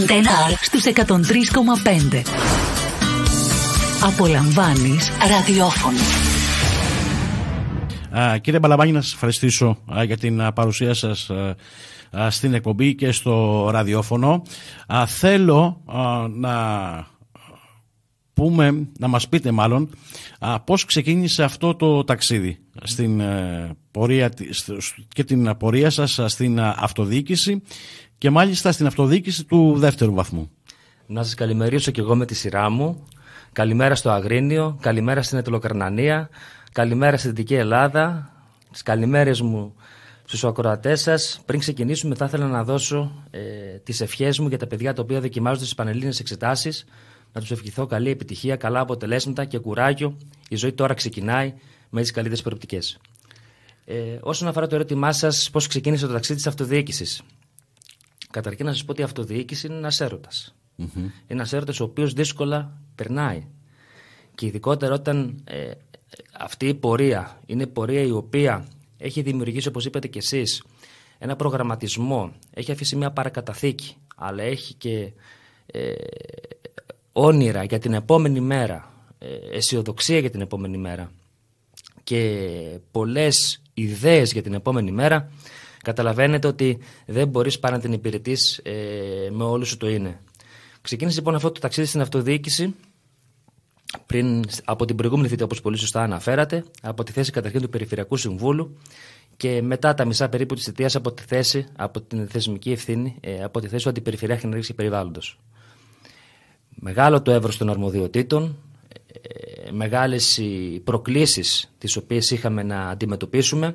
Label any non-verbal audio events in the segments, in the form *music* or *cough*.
Αντένα στους 103,5. Απολαμβάνεις ραδιόφωνο. κύριε Μπαλαμπάνη, να σας ευχαριστήσω για την παρουσία σας στην εκπομπή και στο ραδιόφωνο. Θέλω να πούμε, να μας πείτε μάλλον, πώς ξεκίνησε αυτό το ταξίδι στην ε, πορεία, και την πορεία σας στην αυτοδιοίκηση και μάλιστα στην αυτοδιοίκηση του δεύτερου βαθμού. Να σας καλημερίσω και εγώ με τη σειρά μου. Καλημέρα στο Αγρίνιο, καλημέρα στην Ετωλοκαρνανία, καλημέρα στη Δυτική Ελλάδα, τις καλημέρες μου στους ακροατές σας, Πριν ξεκινήσουμε θα ήθελα να δώσω ε, τις ευχές μου για τα παιδιά τα οποία δοκιμάζονται στις πανελλήνιες εξετάσεις. Να τους ευχηθώ καλή επιτυχία, καλά αποτελέσματα και κουράγιο. Η ζωή τώρα ξεκινάει με τις καλύτερες προοπτικές. Ε, όσον αφορά το ερώτημά σας πώς ξεκίνησε το ταξίδι της αυτοδιοίκησης. Καταρχήν να σας πω ότι η αυτοδιοίκηση είναι ένας έρωτας. Ένας έρωτας ο οποίος δύσκολα περνάει. Και ειδικότερα όταν ε, αυτή η πορεία είναι πορεία η οποία έχει δημιουργήσει, όπως είπατε κι εσείς, ένα προγραμματισμό, έχει αφήσει μια παρακαταθήκη, αλλά έχει και ε, όνειρα για την επόμενη μέρα, ε, αισιοδοξία για την επόμενη μέρα και πολλές ιδέες για την επόμενη μέρα, Καταλαβαίνετε ότι δεν μπορείς παρά να την υπηρετείς ε, με όλου σου το είναι. Ξεκίνησε λοιπόν αυτό το ταξίδι στην αυτοδιοίκηση πριν, από την προηγούμενη θητεία, όπως πολύ σωστά αναφέρατε, από τη θέση καταρχήν του Περιφερειακού Συμβούλου και μετά τα μισά περίπου της θητείας από τη θέση, από την θεσμική ευθύνη, ε, από τη θέση του Αντιπεριφερειάρχη Ενέργεια και Περιβάλλοντος. Μεγάλο το εύρος των αρμοδιοτήτων, ε, μεγάλες οι προκλήσεις τις οποίες είχαμε να αντιμετωπίσουμε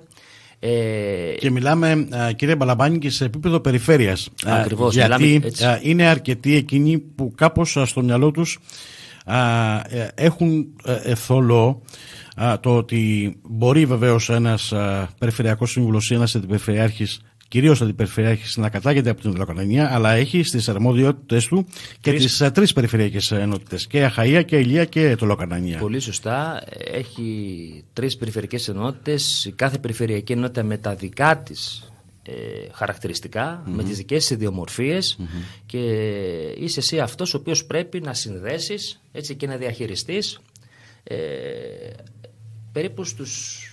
ε, και μιλάμε, ε, κύριε Μπαλαμπάνη, και σε επίπεδο περιφέρειας. Ε, Ακριβώς. Γιατί είναι αρκετοί εκείνοι που κάπως στο μυαλό τους έχουν εθολό το ότι μπορεί βεβαίως ένας περιφερειακός σύμβουλος ή ένας αντιπεριφερειάρχης κυρίως αντιπεριφερειάρχη να κατάγεται από την Δελοκρατία, αλλά έχει στις αρμοδιότητέ του και τις ε, τρεις περιφερειακές ενότητες. Και Αχαία και Ηλία και το Λοκανανία. Πολύ σωστά. Έχει τρεις περιφερειακές ενότητες. Κάθε περιφερειακή ενότητα με τα δικά της ε, χαρακτηριστικα με τις δικές της ιδιομορφιε και είσαι εσύ αυτός ο οποίος πρέπει να συνδέσεις και να διαχειριστείς. Ε, περίπου στους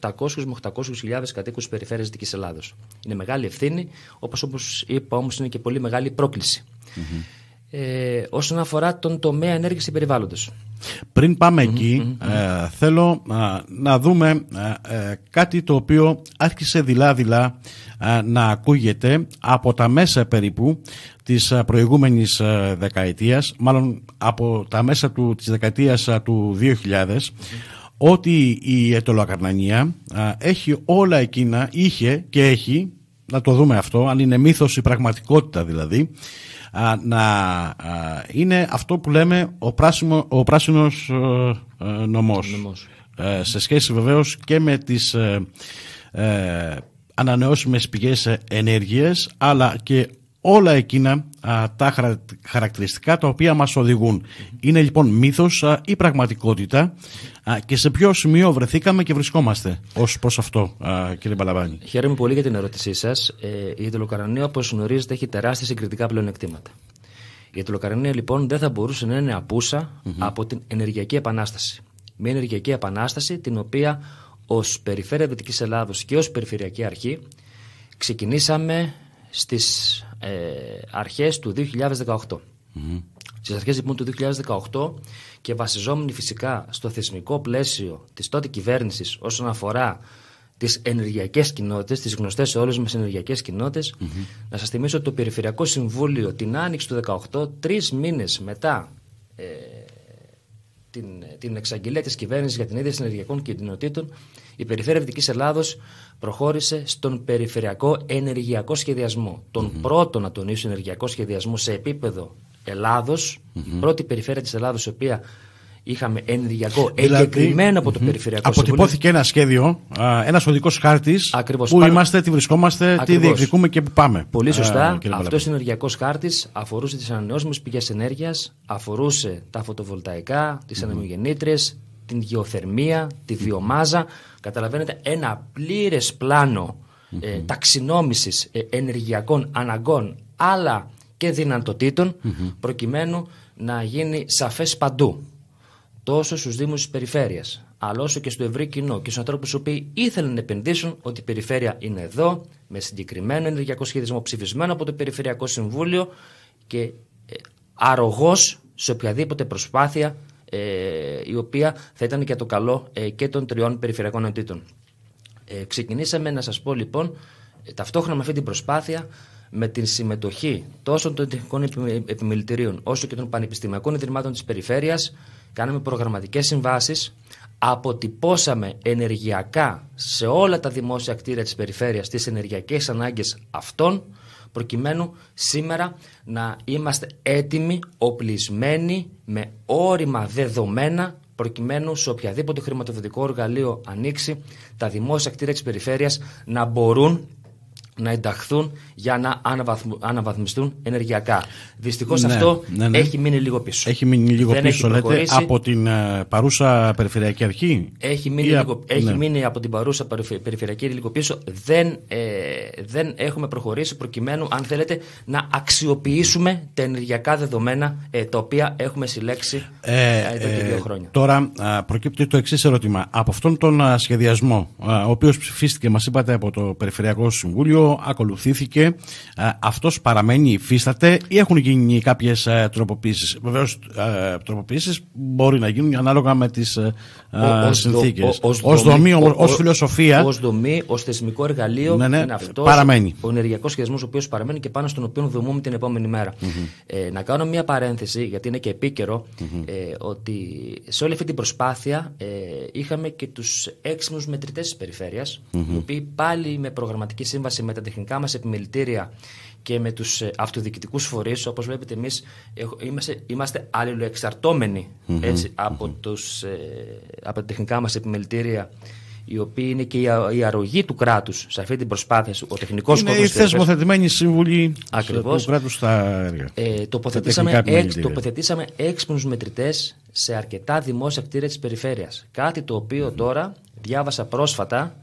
700 με 800 χιλιάδες κατοίκους της περιφέρειας Δυτικής Ελλάδος. Είναι μεγάλη ευθύνη, όπως όπως είπα όμως είναι και πολύ μεγάλη πρόκληση. Mm-hmm. Ε, όσον αφορά τον τομέα ενέργειας και περιβάλλοντος. Πριν παμε mm-hmm, εκει mm-hmm, mm-hmm. Ε, θέλω να δούμε ε, ε, κάτι το οποίο άρχισε δειλά-δειλά ε, να ακούγεται από τα μέσα περίπου της ε, προηγούμενης δεκαετίας, μάλλον από τα μέσα του, της δεκαετίας του 2000, ότι η Ετωλοακαρνανία έχει όλα εκείνα, είχε και έχει, να το δούμε αυτό, αν είναι μύθος η πραγματικότητα δηλαδή, να είναι αυτό που λέμε ο, πράσινο, ο πράσινος ε, ε, νομός. Ε, σε σχέση βεβαίως και με τις ανανεώσιμες πηγές ενέργειας, αλλά και όλα εκείνα α, τα χαρακτηριστικά τα οποία μας οδηγούν. Είναι λοιπόν μύθος α, ή πραγματικότητα α, και σε ποιο σημείο βρεθήκαμε και βρισκόμαστε ως προς αυτό κύριε Μπαλαμπάνη. Χαίρομαι πολύ για την ερώτησή σας. Ε, η τελοκαρανία όπως γνωρίζετε έχει τεράστια συγκριτικά πλεονεκτήματα. Η τελοκαρανία λοιπόν δεν θα μπορούσε να είναι από την ενεργειακή επανάσταση. Μια ενεργειακή επανάσταση την οποία ως Περιφέρεια Δυτικής Ελλάδος και ως Περιφερειακή Αρχή ξεκινήσαμε στις ε, αρχές του 2018. Mm-hmm. Στις αρχές λοιπόν του 2018 και βασιζόμενοι φυσικά στο θεσμικό πλαίσιο της τότε κυβέρνησης όσον αφορά Τις ενεργειακές κοινότητες Τις γνωστές σε όλες μας ενεργειακές Να σας θυμίσω ότι το Περιφερειακό Συμβούλιο την άνοιξη του 2018, Τρεις μήνες μετά ε, την, την εξαγγελία της κυβέρνησης για την ίδρυση ενεργειακών κοινοτήτων, η Περιφέρεια Δυτικής Ελλάδος προχώρησε στον περιφερειακό ενεργειακό σχεδιασμό. Τον πρώτο, να τονίσω, ενεργειακό σχεδιασμό σε επίπεδο Ελλάδος, mm-hmm. πρώτη περιφέρεια της Ελλάδος, η οποία είχαμε ενεργειακό δηλαδή, εγκεκριμένο από το mm-hmm. Περιφερειακό Αποτυπώθηκε ένα σχέδιο, ένας οδικός χάρτης. Πού είμαστε, τι βρισκόμαστε, τι διεκδικούμε και πού πάμε. Πολύ σωστά. Ε, Αυτό ο ενεργειακός χάρτης αφορούσε τις ανανεώσιμες πηγές ενέργειας, αφορούσε τα φωτοβολταϊκά, τις mm την γεωθερμία, τη βιομάζα. Καταλαβαίνετε, ένα πλήρες πλάνο ε, ταξινόμησης ε, ενεργειακών αναγκών αλλά και δυνατοτητων προκειμένου να γίνει σαφές παντού τόσο στους Δήμους της Περιφέρειας αλλά όσο και στο ευρύ κοινό και στους ανθρώπους που οποίοι ήθελαν να επενδύσουν ότι η Περιφέρεια είναι εδώ με συγκεκριμένο ενεργειακό σχεδιασμό ψηφισμένο από το Περιφερειακό Συμβούλιο και ε, σε οποιαδήποτε προσπάθεια ε, η οποία θα ήταν και το καλό ε, και των τριών περιφερειακών Ε, ξεκινήσαμε να σας πω λοιπόν ε, ταυτόχρονα με αυτή την προσπάθεια με την συμμετοχή τόσο των τεχνικών επιμελητηρίων όσο και των πανεπιστημιακών ιδρυμάτων της περιφέρειας κάναμε προγραμματικές συμβάσεις αποτυπώσαμε ενεργειακά σε όλα τα δημόσια κτίρια της περιφέρειας τις ενεργειακές ανάγκες αυτών προκειμένου σήμερα να είμαστε έτοιμοι, οπλισμένοι, με όρημα δεδομένα προκειμένου σε οποιαδήποτε χρηματοδοτικό εργαλείο ανοίξει τα δημόσια κτίρια της περιφέρειας να μπορούν να ενταχθούν για να αναβαθμιστούν ενεργειακά. Δυστυχώς ναι, αυτό ναι, ναι. έχει μείνει λίγο πίσω. Έχει μείνει λίγο πίσω, λέτε, από την ε, παρούσα Περιφερειακή Αρχή. Έχει μείνει, έχει μείνει από την παρούσα Περιφερειακή Αρχή λίγο πίσω. Δεν, ε, δεν έχουμε προχωρήσει προκειμένου, αν θέλετε, να αξιοποιήσουμε τα ενεργειακά δεδομένα ε, τα οποία έχουμε συλλέξει ε, ε εδώ και δύο χρόνια. Τώρα προκύπτει το εξής ερώτημα. Από αυτόν τον σχεδιασμό, ο οποίος ψηφίστηκε, μας είπατε, από το Περιφερειακό Συμβούλιο, ακολουθήθηκε, ε, αυτός παραμένει, υφίσταται ή έχουν γίνει κάποιες τροποποίησεις. Βεβαίως, ε, τροποποίησεις μπορεί να γίνουν ανάλογα με τις ε, συνθήκε. Ω δομή, ω φιλοσοφία. Ως δομή, ως θεσμικό εργαλείο ναι, ναι, είναι αυτός. παραμένει. Ο ενεργειακός σχεδιασμός, ο οποίος παραμένει και πάνω στον οποίο δομούμε την επόμενη μέρα. Mm-hmm. Ε, να κάνω μία παρένθεση, γιατί είναι και επίκαιρο, mm-hmm. ε, ότι σε όλη αυτή την προσπάθεια ε, είχαμε και τους έξιμου μετρητές της περιφέρειας, mm-hmm. οι οποίοι πάλι με προγραμματική σύμβαση με με τα τεχνικά μας επιμελητήρια και με τους ε, αυτοδιοικητικούς φορείς. Όπως βλέπετε, εμείς είμαστε, είμαστε mm-hmm. έτσι, τους, ε, από τα τεχνικά μας επιμελητήρια οι οποίοι είναι και η αρρωγή του κράτους σε αυτή την προσπάθεια Ο τεχνικός κόσμο. Είναι η θεσμοθετημένη συμβουλή του κράτους στα έργα. Ε, τοποθετήσαμε, εξ, τοποθετήσαμε έξυπνους μετρητές σε αρκετά δημόσια κτίρια της περιφέρειας. Κάτι το οποιο τώρα διάβασα πρόσφατα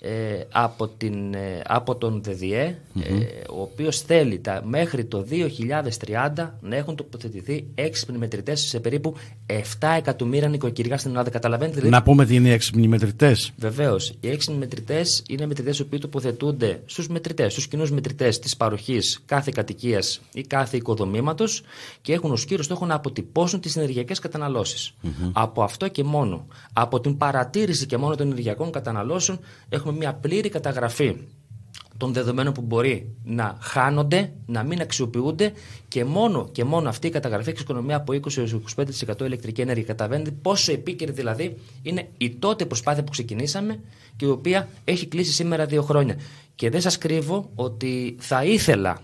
ε, από, την, ε, από τον ΔΔΕ mm-hmm. ο οποίος θέλει τα, μέχρι το 2030 να έχουν τοποθετηθεί έξυπνοι μετρητές σε περίπου 7 εκατομμύρια νοικοκυριά στην Ελλάδα. Καταλαβαίνετε δηλαδή. Να πούμε τι είναι οι έξυπνοι μετρητές. Βεβαίως. Οι έξυπνοι μετρητές είναι μετρητές που τοποθετούνται στους μετρητές, στους κοινούς μετρητές της παροχής κάθε κατοικίας ή κάθε οικοδομήματος και έχουν ως κύριο στόχο να αποτυπώσουν τις ενεργειακές καταναλώσεις. καταναλώσεις. Mm-hmm. Από αυτό και μόνο, από την παρατήρηση και μόνο των ενεργειακών καταναλώσεων έχουμε μια πλήρη καταγραφή των δεδομένων που μπορεί να χάνονται, να μην αξιοποιούνται και μόνο, και μόνο αυτή η καταγραφή οικονομια από 20 25% ηλεκτρική ενέργεια. Καταλαβαίνετε πόσο επίκαιρη δηλαδή είναι η τότε προσπάθεια που ξεκινήσαμε και η οποία έχει κλείσει σήμερα δύο χρόνια. Και δεν σας κρύβω ότι θα ηθελα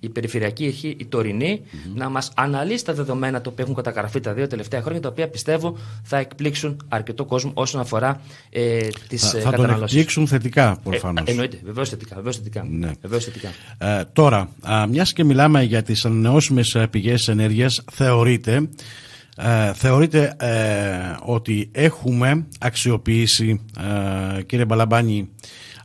η περιφερειακή αρχή, η τωρινη να μας αναλύσει τα δεδομένα τα οποία έχουν καταγραφεί τα δύο τελευταία χρόνια, τα οποία πιστεύω θα εκπλήξουν αρκετό κόσμο όσον αφορά ε, τις θα, θα ε, καταναλώσεις. Θα τον εκπλήξουν θετικά ε, προφανώς. εννοείται, βεβαίως θετικά. Βεβαίως θετικά. Ναι. θετικά. Ε, τώρα, α, μιας και μιλάμε για τις ανανεώσιμες πηγές ενέργειας, θεωρείται, ε, θεωρείται ότι έχουμε αξιοποιήσει, κύριε Μπαλαμπάνη,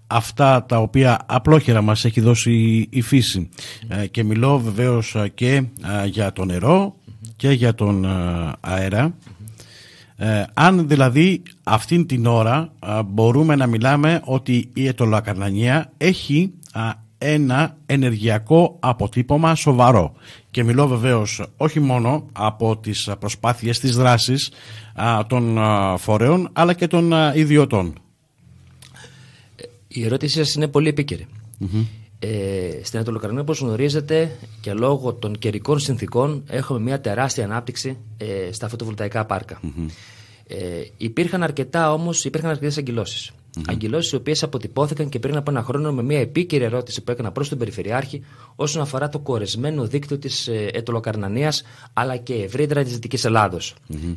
αυτά τα οποία απλόχερα μας έχει δώσει η φύση. Ε, και μιλώ βεβαίως ε, και ε, για το νερό και για τον αέρα. αν δηλαδή αυτήν την ώρα μπορούμε να μιλάμε ότι η ετωλακαρνανία έχει ένα ενεργειακό αποτύπωμα σοβαρό. Και μιλώ βεβαίως όχι μόνο από τις προσπάθειες της δράσης των φορέων αλλά και των ιδιωτών. Η ερώτησή σας είναι πολύ Ε, στην Ανατολοκρανία, όπως γνωρίζετε, και λόγω των καιρικών συνθήκων, έχουμε μια τεράστια ανάπτυξη ε, στα φωτοβολταϊκά πάρκα. Mm-hmm. Ε, υπήρχαν αρκετά όμως, υπήρχαν αγγελώσει. αγκυλώσει. Mm-hmm. οι οποίες αποτυπώθηκαν και πριν από ένα χρόνο με μια επίκαιρη ερώτηση που έκανα προς τον Περιφερειάρχη όσον αφορά το κορεσμένο δίκτυο της ε, Ετωλοκαρνανίας αλλά και ευρύτερα της Δυτικής Ελλάδος.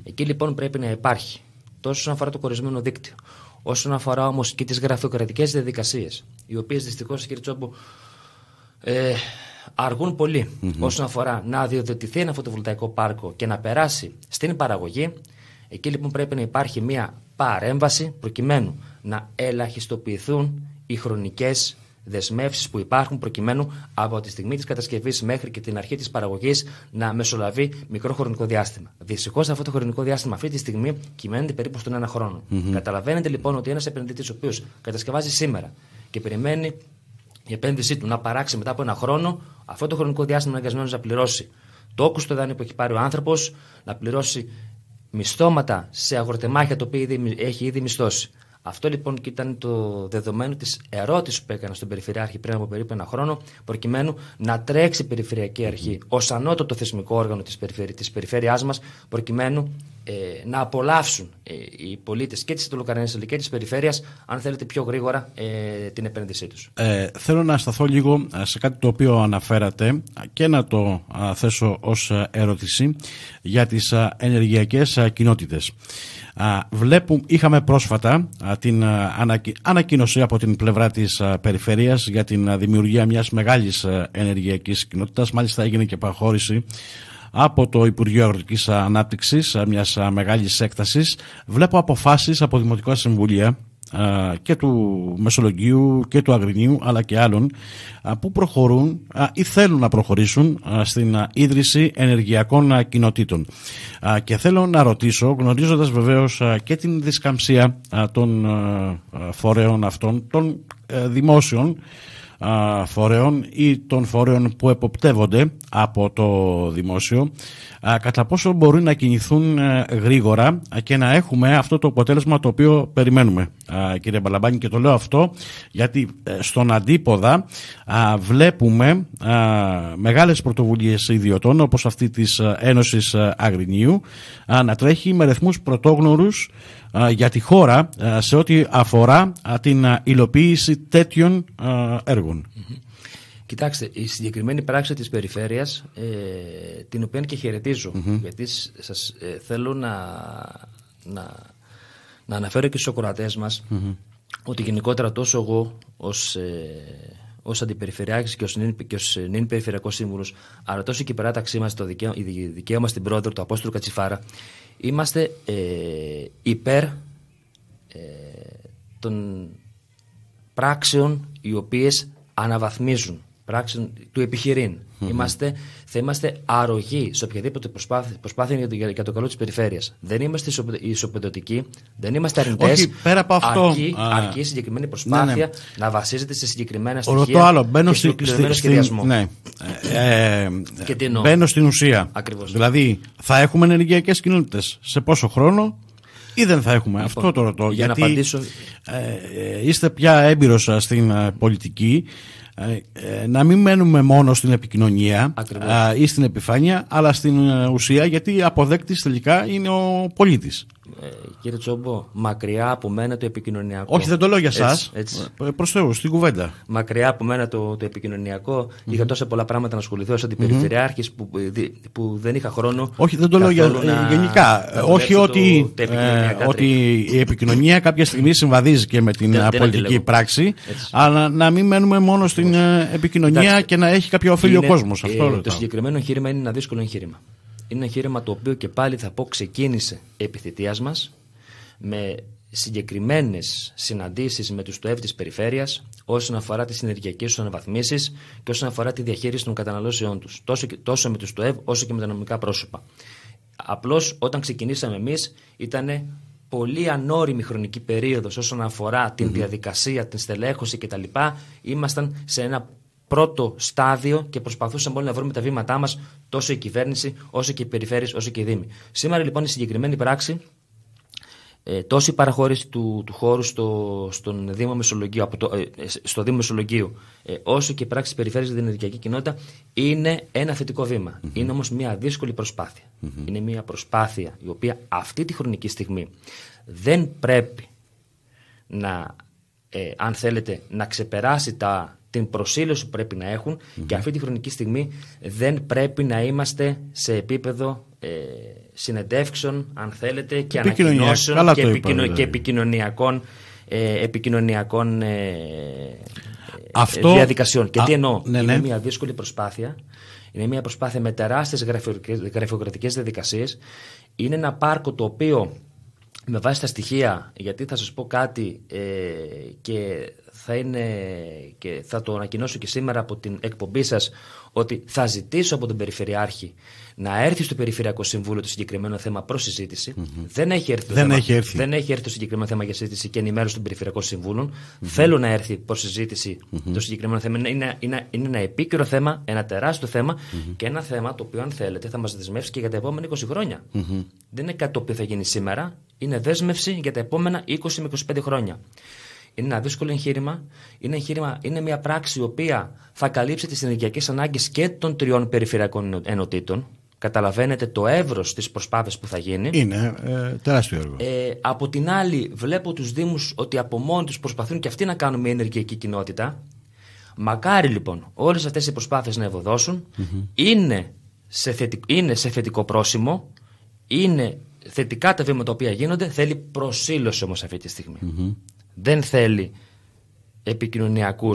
Εκεί λοιπόν πρέπει να υπάρχει τόσο όσον αφορά το κορεσμένο δίκτυο, όσον αφορά όμως και τις γραφειοκρατικές διαδικασίες, οι οποίες δυστυχώς, κύριε ε, αργούν όσον αφορά να αδειοδοτηθεί ένα φωτοβολταϊκό πάρκο και να περάσει στην παραγωγή. Εκεί λοιπόν πρέπει να υπάρχει μια παρέμβαση προκειμένου να ελαχιστοποιηθούν οι χρονικές δεσμεύσεις που υπάρχουν προκειμένου από τη στιγμή της κατασκευής μέχρι και την αρχή της παραγωγής να μεσολαβεί μικρό χρονικό διάστημα. Δυστυχώς αυτό το χρονικό διάστημα αυτή τη στιγμή κυμαίνεται περίπου στον ένα χρόνο. Mm-hmm. Καταλαβαίνετε λοιπόν ότι ένας επενδυτής ο οποίος κατασκευάζει σήμερα και περιμένει η επένδυσή του να παράξει μετά από ένα χρόνο, αυτό το χρονικό διάστημα είναι αναγκασμένος να πληρώσει το όκους στο δάνειο που έχει πάρει ο άνθρωπος, να πληρώσει μισθώματα σε αγροτεμάχια το οποίο έχει ήδη μισθώσει. Αυτό λοιπόν και ήταν το δεδομένο της ερώτησης που έκανα στον Περιφερειάρχη πριν από περίπου ένα χρόνο, προκειμένου να τρέξει η Περιφερειακή Αρχή ως ανώτατο θεσμικό όργανο της περιφέρειάς μας, προκειμένου ε, να απολαύσουν ε, οι πολίτες και της αλλά και της Περιφέρειας, αν θέλετε πιο γρήγορα, ε, την επένδυσή τους. Ε, θέλω να σταθώ λίγο σε κάτι το οποίο αναφέρατε και να το θέσω ως ερώτηση για τις ενεργειακέ κοινότητε. Βλέπουμε, είχαμε πρόσφατα την ανακοίνωση από την πλευρά της περιφέρειας για την δημιουργία μιας μεγάλης ενεργειακής κοινότητας. Μάλιστα έγινε και παχώρηση από το Υπουργείο Αγροτικής Ανάπτυξης μιας μεγάλης έκτασης. Βλέπω αποφάσεις από Δημοτικό Συμβούλια και του Μεσολογγίου και του Αγρινίου αλλά και άλλων που προχωρούν ή θέλουν να προχωρήσουν στην ίδρυση ενεργειακών κοινοτήτων. Και θέλω να ρωτήσω, γνωρίζοντας βεβαίως και την δισκαμψία των φορέων αυτών, των ε, δημόσιων, φορέων ή των φορέων που εποπτεύονται από το δημόσιο κατά πόσο μπορούν να κινηθούν ε, γρήγορα και να έχουμε αυτό το αποτέλεσμα το οποίο περιμένουμε κύριε Μπαλαμπάνη και το λέω αυτό γιατί ε, στον αντίποδα βλέπουμε μεγάλες πρωτοβουλίες ιδιωτών όπως αυτή της ε, Ένωσης Αγρινίου να τρέχει με ρυθμούς πρωτόγνωρους για τη χώρα σε ό,τι αφορά την υλοποίηση τέτοιων έργων. Κοιτάξτε, η συγκεκριμένη πράξη της περιφέρειας, ε, την οποία και χαιρετιζω γιατί σας ε, θέλω να, να, να αναφέρω και στους ακροατές μας, ότι γενικότερα τόσο εγώ ως ε, ως αντιπεριφερειάρχης και ως νυν, περιφερειακός σύμβουλος, αλλά τόσο και η παράταξή μας, το δικαίωμα στην πρόεδρο του Απόστολου Κατσιφάρα, είμαστε ε, υπέρ ε, των πράξεων οι οποίες αναβαθμίζουν πράξεων του επιχειρην Είμαστε, θα είμαστε αρρωγοί σε οποιαδήποτε προσπάθεια, προσπάθεια για, το καλό της περιφέρειας. Δεν είμαστε ισοπεδωτικοί, δεν είμαστε αρνητέ. Όχι, πέρα από αυτό. Αρκεί, α, ναι. αρκεί συγκεκριμένη ναι, ναι. προσπάθεια να βασίζεται σε συγκεκριμένα στοιχεία. το άλλο. Μπαίνω, στο σχεδιασμό. ναι. Ε, ε, και τι μπαίνω στην ουσία. Δηλαδή, θα έχουμε ενεργειακές κοινότητες. Σε πόσο χρόνο ή δεν θα έχουμε. Λοιπόν, αυτό το ρωτώ. Για γιατί να απαντήσω... Ε, είστε πια έμπειρος στην πολιτική. Ε, ε, να μην μένουμε μόνο στην επικοινωνία ε, ή στην επιφάνεια αλλά στην ουσία γιατί αποδέκτης τελικά είναι ο πολίτης. Ε, κύριε Τσόμπο, μακριά από μένα το επικοινωνιακό. Όχι, δεν το λέω για εσά. Προς Θεούς, στην κουβέντα. Μακριά από μένα το, το επικοινωνιακο Είχα τόσα πολλά πράγματα να ασχοληθώ ως αντιπεριφερειάρχης που, ε, που δεν είχα χρόνο. Όχι, δεν το λέω για, ε, γενικά. όχι ότι, το, ε, ότι η επικοινωνία κάποια στιγμή συμβαδίζει και με την πολιτική πράξη. Αλλά να μην μένουμε μόνο στην επικοινωνία και να έχει κάποιο ωφέλη ο κόσμο. Το συγκεκριμένο εγχείρημα είναι ένα δύσκολο εγχείρημα είναι ένα εγχείρημα το οποίο και πάλι θα πω ξεκίνησε επί μας με συγκεκριμένες συναντήσεις με τους ΤΟΕΒ της περιφέρειας όσον αφορά τις συνεργειακές τους αναβαθμίσεις και όσον αφορά τη διαχείριση των καταναλώσεών τους τόσο, με τους τοεύ όσο και με τα νομικά πρόσωπα. Απλώς όταν ξεκινήσαμε εμείς ήταν πολύ ανώριμη χρονική περίοδος όσον αφορά την διαδικασία, την στελέχωση κτλ. Ήμασταν σε ένα πρώτο στάδιο και προσπαθούσαμε όλοι να βρούμε τα βήματά μας, τόσο η κυβέρνηση, όσο και οι περιφέρειες, όσο και οι Δήμοι. Σήμερα λοιπόν η συγκεκριμένη πράξη, ε, τόσο η παραχώρηση του, του χώρου στο, στον Δήμο Μεσολογγίου, από το, ε, ε, στο Δήμο ε, όσο και η πράξη περιφέρειας στην ενεργειακή κοινότητα, είναι ένα θετικό βήμα. Είναι όμως μια δύσκολη προσπάθεια. Είναι μια προσπάθεια η οποία αυτή τη χρονική στιγμή δεν πρέπει να, αν θέλετε, να ξεπεράσει τα την προσήλωση που πρέπει να εχουν και αυτή τη χρονική στιγμή δεν πρέπει να είμαστε σε επίπεδο ε, συνεντεύξεων, αν θέλετε, και ανακοινώσεων και, δηλαδή. και επικοινωνιακών ε, επικοινωνιακών ε, ε, διαδικασιών. Και τι εννοώ, ναι, είναι ναι. μια δύσκολη προσπάθεια, είναι μια προσπάθεια με τεράστιες γραφειοκρατικές διαδικασίες, είναι ένα πάρκο το οποίο με βάση τα στοιχεία, γιατί θα σας πω κάτι ε, και θα είναι και θα το ανακοινώσω και σήμερα από την εκπομπή σας ότι θα ζητήσω από τον Περιφερειάρχη να έρθει στο Περιφερειακό Συμβούλιο το συγκεκριμένο θέμα προς συζήτηση. Mm-hmm. Δεν, έχει έρθει το δεν, Έχει έρθει. δεν έχει έρθει το συγκεκριμένο θέμα για συζήτηση και ενημέρωση των Περιφερειακών Συμβούλων. Mm-hmm. Θέλω να έρθει προς συζήτηση mm-hmm. το συγκεκριμένο θέμα. Είναι, είναι, είναι ένα επίκαιρο θέμα, ένα τεράστιο θέμα και ένα θέμα το οποίο, αν θέλετε, θα μας δεσμεύσει και για τα επόμενα 20 χρόνια. Δεν είναι κάτι το οποίο θα γίνει σήμερα. Είναι δέσμευση για τα επόμενα 20 με 25 χρόνια. Είναι ένα δύσκολο εγχείρημα. Είναι, εγχείρημα, είναι μια πράξη η οποία θα καλύψει τις ενεργειακές ανάγκες και των τριών περιφερειακών ενωτήτων. Καταλαβαίνετε το εύρος της προσπάθειας που θα γίνει. Είναι ε, τεράστιο έργο. Ε, από την άλλη, βλέπω τους Δήμους ότι από μόνοι τους προσπαθούν και αυτοί να κάνουν μια ενεργειακή κοινότητα. Μακάρι λοιπόν όλες αυτές οι προσπάθειες να ευωδωσουν Είναι, σε θετικ... είναι σε θετικό πρόσημο. Είναι θετικά τα βήματα τα οποία γίνονται. Θέλει προσήλωση όμως αυτή τη στιγμη δεν θέλει επικοινωνιακούς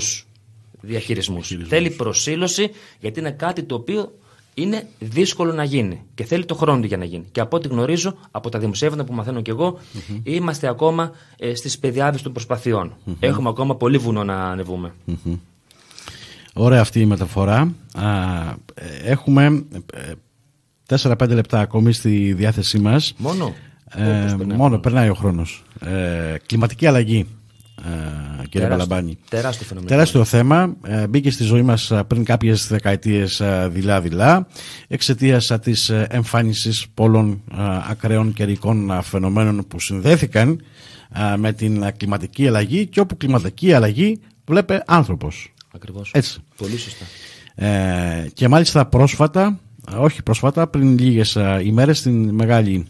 διαχειρισμού. Θέλει προσήλωση, γιατί είναι κάτι το οποίο είναι δύσκολο να γίνει και θέλει το χρόνο του για να γίνει. Και από ό,τι γνωρίζω, από τα δημοσιεύματα που μαθαίνω κι εγω είμαστε ακόμα ε, στις πεδιάδε των προσπαθειων Έχουμε ακόμα πολύ βουνό να ανεβουμε Ωραία αυτή η μεταφορά. Ε, έχουμε 4-5 ε, λεπτά ακόμη στη διάθεσή μας. Μόνο. Ε, μόνο περνάει ο χρόνος. Ε, κλιματική αλλαγή, ε, κύριε Παλαμπάνη. Τεράστιο φαινόμενο. Τεράστιο θέμα. Ε, μπήκε στη ζωή μας πριν κάποιες δεκαετίες δειλά-δειλά εξαιτίας τη εμφάνισης πολλών ακραίων καιρικών φαινομένων που συνδέθηκαν με την κλιματική αλλαγή και όπου κλιματική αλλαγή βλέπε άνθρωπος. Ακριβώς. Πολύ σωστά. και μάλιστα πρόσφατα όχι πρόσφατα, πριν λίγες ημέρες στην μεγάλη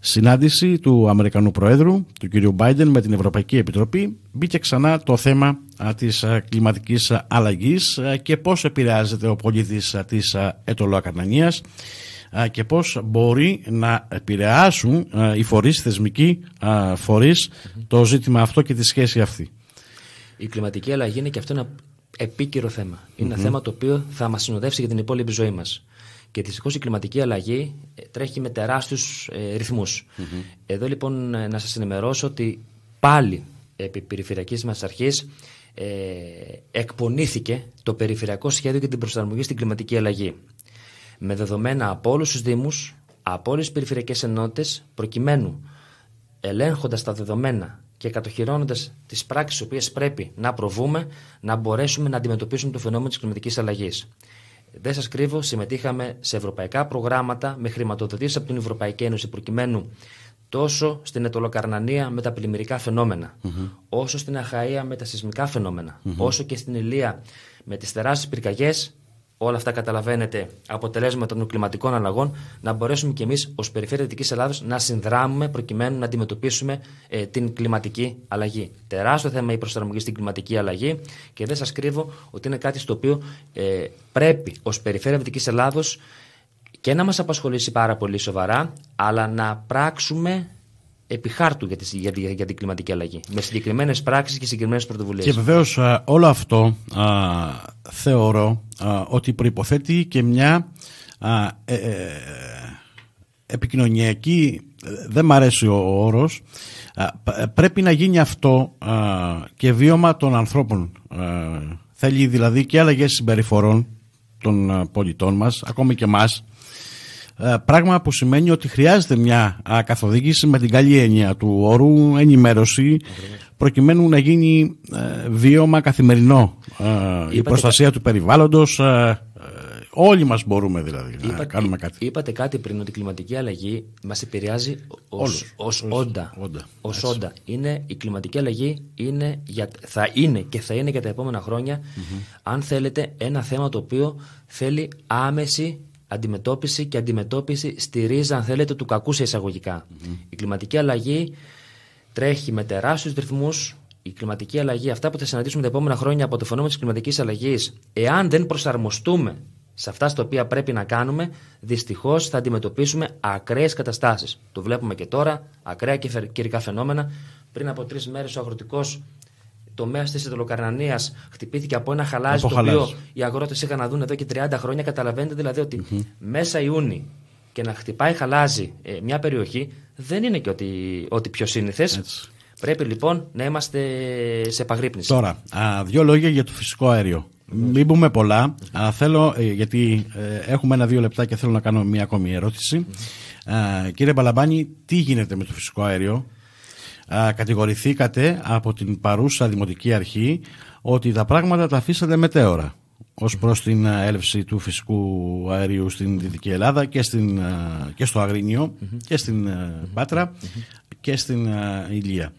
συνάντηση του Αμερικανού Προέδρου, του κ. Biden με την Ευρωπαϊκή Επιτροπή, μπήκε ξανά το θέμα της κλιματικής αλλαγής και πώς επηρεάζεται ο πολίτης της ε, και πώς μπορεί να επηρεάσουν οι φορείς, οι θεσμικοί φορείς, το ζήτημα αυτό και τη σχέση αυτή. Η κλιματική αλλαγή είναι και αυτό ένα επίκαιρο θέμα. Είναι ένα θέμα το οποίο θα μας συνοδεύσει για την υπόλοιπη ζωή μας. Και δυστυχώς η κλιματική αλλαγή ε, τρέχει με τεράστιους ε, ρυθμου Εδώ λοιπόν ε, να σας ενημερώσω ότι πάλι επί περιφερειακής μας αρχής ε, εκπονήθηκε το περιφερειακό σχέδιο για την προσαρμογή στην κλιματική αλλαγή. Με δεδομένα από όλους τους Δήμους, από όλες τις περιφερειακές ενότητες, προκειμένου ελέγχοντας τα δεδομένα και κατοχυρώνοντας τις πράξεις οι οποίες πρέπει να προβούμε, να μπορέσουμε να αντιμετωπίσουμε το φαινόμενο της κλιματικής αλλαγής. Δεν σας κρύβω, συμμετείχαμε σε ευρωπαϊκά προγράμματα με χρηματοδοτήσεις από την Ευρωπαϊκή Ένωση προκειμένου τόσο στην Ετωλοκαρνανία με τα πλημμυρικά όσο στην Αχαΐα με τα σεισμικά όσο και στην Ηλία με τις τεράστιες πυρκαγιές όλα αυτά καταλαβαίνετε αποτελέσματα των κλιματικών αλλαγών, να μπορέσουμε κι εμείς ως Περιφέρεια Δυτικής Ελλάδα να συνδράμουμε προκειμένου να αντιμετωπίσουμε ε, την κλιματική αλλαγή. Τεράστιο θέμα η προσαρμογή στην κλιματική αλλαγή και δεν σας κρύβω ότι είναι κάτι στο οποίο ε, πρέπει ως Περιφέρεια Δυτικής Ελλάδος και να μας απασχολήσει πάρα πολύ σοβαρά, αλλά να πράξουμε επί χάρτου για, τη, για, τη, την κλιματική αλλαγή. Με συγκεκριμένες πράξεις και συγκεκριμένες πρωτοβουλίες. Και βεβαίως ε, όλο αυτό θεωρώ ότι προϋποθέτει και μια ε, ε, επικοινωνιακή, δεν μ' αρέσει ο όρος, ε, πρέπει να γίνει αυτό και βίωμα των ανθρώπων. Θέλει δηλαδή και αλλαγές συμπεριφορών των πολιτών μας, ακόμη και μας, πράγμα που σημαίνει ότι χρειάζεται μια καθοδήγηση με την καλή έννοια του όρου, ενημέρωση, προκειμένου να γίνει ε, βίωμα καθημερινό. Ε, η προστασία του περιβάλλοντος, ε, όλοι μας μπορούμε δηλαδή να κάνουμε κάτι. Είπατε κάτι πριν ότι η κλιματική αλλαγή μας επηρεάζει ως, όντα. όντα. όντα. Είναι, η κλιματική αλλαγή είναι θα είναι και θα είναι για τα επόμενα αν θέλετε, ένα θέμα το οποίο θέλει άμεση αντιμετώπιση και αντιμετώπιση στη ρίζα, αν θέλετε, του κακού σε εισαγωγικα Η κλιματική αλλαγή τρέχει με τεράστιους ρυθμούς η κλιματική αλλαγή, αυτά που θα συναντήσουμε τα επόμενα χρόνια από το φαινόμενο της κλιματικής αλλαγής, εάν δεν προσαρμοστούμε σε αυτά στα οποία πρέπει να κάνουμε, δυστυχώς θα αντιμετωπίσουμε ακραίες καταστάσεις. Το βλέπουμε και τώρα, ακραία και καιρικά φαινόμενα. Πριν από τρεις μέρες, ο αγροτικός τομέας της Ιδωλοκαρνανία χτυπήθηκε από ένα χαλάζι το οποίο οι αγρότες είχαν να δουν εδώ και 30 χρόνια. Καταλαβαίνετε δηλαδή ότι mm-hmm. μέσα Ιούνι και να χτυπάει χαλάζι ε, μια περιοχή δεν είναι και ότι, ότι πιο σύνηθες. Πρέπει λοιπόν να είμαστε σε επαγρύπνηση. Τώρα, α, δύο λόγια για το φυσικό αέριο. Μην πούμε πολλά. Α, θέλω, ε, γιατί ε, έχουμε ένα-δύο λεπτά και θέλω να κάνω μία ακόμη ερώτηση. Α, κύριε Μπαλαμπάνη, τι γίνεται με το φυσικό αέριο. Α, κατηγορηθήκατε από την παρούσα Δημοτική Αρχή ότι τα πράγματα τα αφήσατε μετέωρα. Ως προς την ε, έλευση του φυσικού αερίου στην Δυτική Ελλάδα και, στην, ε, και στο αγρινιο και στην ε, πατρα και στην ηλια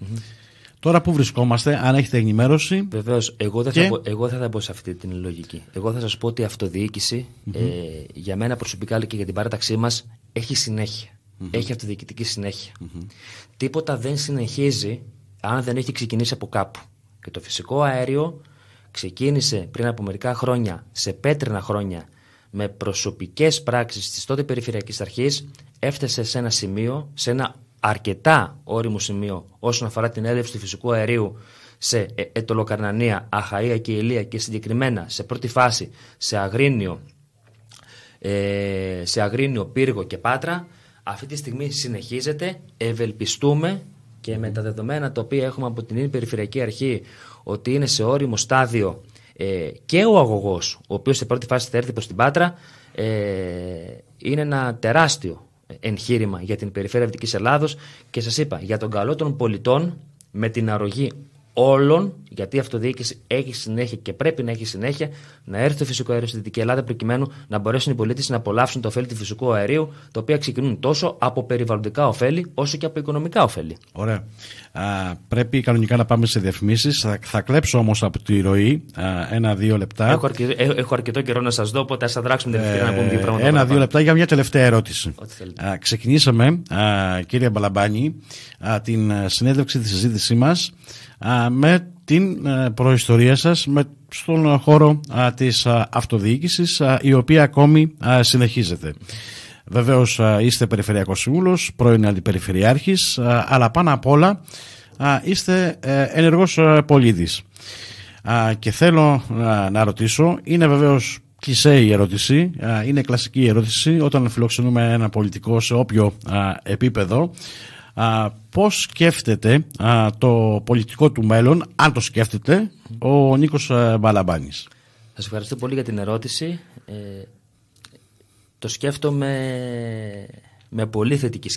Τώρα που βρισκόμαστε, αν έχετε ενημέρωση. Βεβαίως, εγώ, δεν και... θα, εγώ δεν θα μπω σε αυτή την λογική. Εγώ θα σας πω ότι η αυτοδιοίκηση για μένα προσωπικά αλλά και για την παράταξή μας έχει συνέχεια. Έχει αυτοδιοικητική συνέχεια. Τίποτα δεν συνεχίζει αν δεν έχει ξεκινήσει από κάπου. Και το φυσικό αέριο ξεκίνησε πριν από μερικά χρόνια, σε πέτρινα χρόνια, με προσωπικές πράξεις της τότε περιφερειακής Αρχής, έφτασε σε ένα σημείο, σε ένα αρκετά όριμο σημείο όσον αφορά την έλευση του φυσικού αερίου σε Ετωλοκαρνανία, ε, Αχαΐα και Ηλία και συγκεκριμένα σε πρώτη φάση σε Αγρίνιο, ε, σε Αγρίνιο, Πύργο και Πάτρα. Αυτή τη στιγμή συνεχίζεται, ευελπιστούμε και με τα δεδομένα τα οποία έχουμε από την Περιφερειακή Αρχή ότι είναι σε όριμο στάδιο ε, και ο αγωγός, ο οποίος σε πρώτη φάση θα έρθει προς την Πάτρα, ε, είναι ένα τεράστιο εγχείρημα για την περιφέρεια Δυτικής Ελλάδος και σας είπα για τον καλό των πολιτών με την αρρωγή όλων, γιατί η αυτοδιοίκηση έχει συνέχεια και πρέπει να έχει συνέχεια, να έρθει το φυσικό αέριο στη Δυτική Ελλάδα προκειμένου να μπορέσουν οι πολίτες να απολαύσουν το ωφέλη του φυσικού αερίου, τα οποία ξεκινούν τόσο από περιβαλλοντικά ωφέλη όσο και από οικονομικά ωφέλη. Ωραία. Α, πρέπει κανονικά να πάμε σε διαφημίσεις. Θα, κλέψω όμως από τη ροή ένα-δύο λεπτά. Έχω αρκετό, ε, έχω αρκετό καιρό να σας δω, οπότε θα δράξουμε την ευκαιρία να πούμε δύο πράγματα. Ένα-δύο λεπτά για μια τελευταία ερώτηση. Α, ξεκινήσαμε, α, κύριε Μπαλαμπάνη, α, την ε, συνέντευξη τη συζήτησή μας με την ε, προϊστορία σας με στον χώρο της αυτοδιοίκησης η οποία ακόμη συνεχίζεται. Βεβαίως είστε Περιφερειακός Σύμβουλος, πρώην Αντιπεριφερειάρχης, αλλά πάνω απ' όλα είστε ε, ενεργός πολίτης. Και θέλω να ρωτήσω, είναι βεβαίως κλεισέ η ερώτηση, είναι κλασική η ερώτηση όταν φιλοξενούμε ένα πολιτικό σε όποιο επίπεδο πώς σκέφτεται το πολιτικό του μέλλον, αν το σκέφτεται, ο Νίκος ε, Μπαλαμπάνης. Σας ευχαριστώ πολύ για την ερώτηση. Ε, το σκέφτομαι με πολύ θετική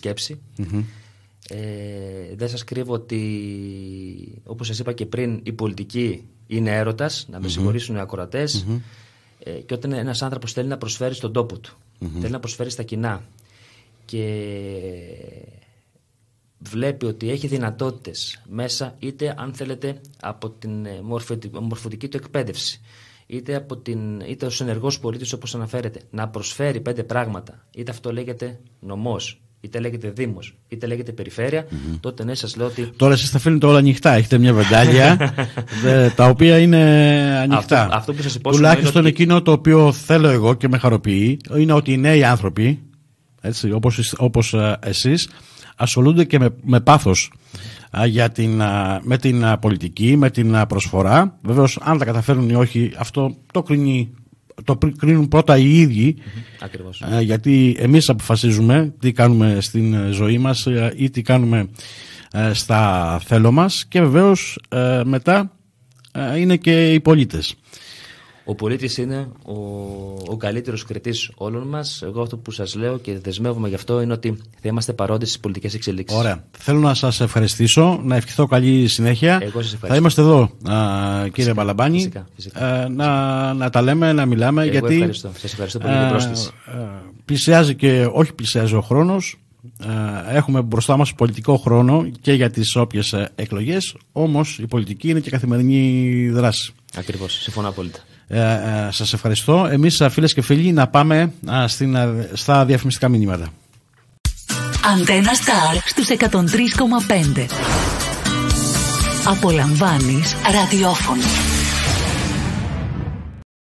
Ε, δεν σας κρύβω ότι όπως σας είπα και πριν η πολιτική είναι έρωτας να με mm συγχωρήσουν οι ακροατες ε, και όταν ένας άνθρωπος θέλει να προσφέρει στον τόπο του θέλει να προσφέρει στα κοινά και βλέπει ότι έχει δυνατότητες μέσα είτε αν θέλετε από την ε, μορφωτική του εκπαίδευση είτε, από την, είτε ως ενεργός πολίτης όπως αναφέρεται να προσφέρει πέντε πράγματα είτε αυτό λέγεται νομός είτε λέγεται Δήμος, είτε λέγεται τότε ναι, σας λέω ότι. Τώρα σας τα αφήνετε όλα ανοιχτά. Έχετε μια βεντάλια *laughs* τα οποία είναι ανοιχτά. Αυτό, που σας υπόσχομαι. Τουλάχιστον ότι... εκείνο το οποίο θέλω εγώ και με χαροποιεί είναι ότι οι νέοι άνθρωποι, όπω όπως ε, εσείς, ασχολούνται και με, με πάθος για την, με την πολιτική, με την προσφορά. Βεβαίως αν τα καταφέρουν ή όχι αυτό το κρίνει το κρίνουν πρώτα οι ίδιοι γιατί εμείς αποφασίζουμε τι κάνουμε στην ε, ζωή μας ε, ή τι κάνουμε ε, στα θέλω μας και βεβαίως μετά είναι και οι πολίτες. Ο πολίτης είναι ο, ο καλύτερος κριτής όλων μας. Εγώ αυτό που σας λέω και δεσμεύομαι γι' αυτό είναι ότι θα είμαστε παρόντες στις πολιτικές εξελίξεις. Ωραία. Θέλω να σας ευχαριστήσω, να ευχηθώ καλή συνέχεια. Εγώ θα είμαστε εδώ, α, κύριε φυσικά, Μπαλαμπάνη. α, ε, να, να τα λέμε, να μιλάμε. Εγώ γιατί, ευχαριστώ. Σας ευχαριστώ πολύ για την ε, πρόσκληση. Ε, πλησιάζει και όχι πλησιάζει ο χρόνος. Έχουμε μπροστά μας πολιτικό χρόνο και για τις όποιες εκλογές, όμως η πολιτική είναι και καθημερινή δράση. Ακριβώς, συμφωνώ απόλυτα. Ε, ε, σας ευχαριστώ. Εμείς ε, φίλες και φίλοι να πάμε στην, στα διαφημιστικά μηνύματα. Αντένα Σταρ στους 103,5 Απολαμβάνεις ραδιόφωνο.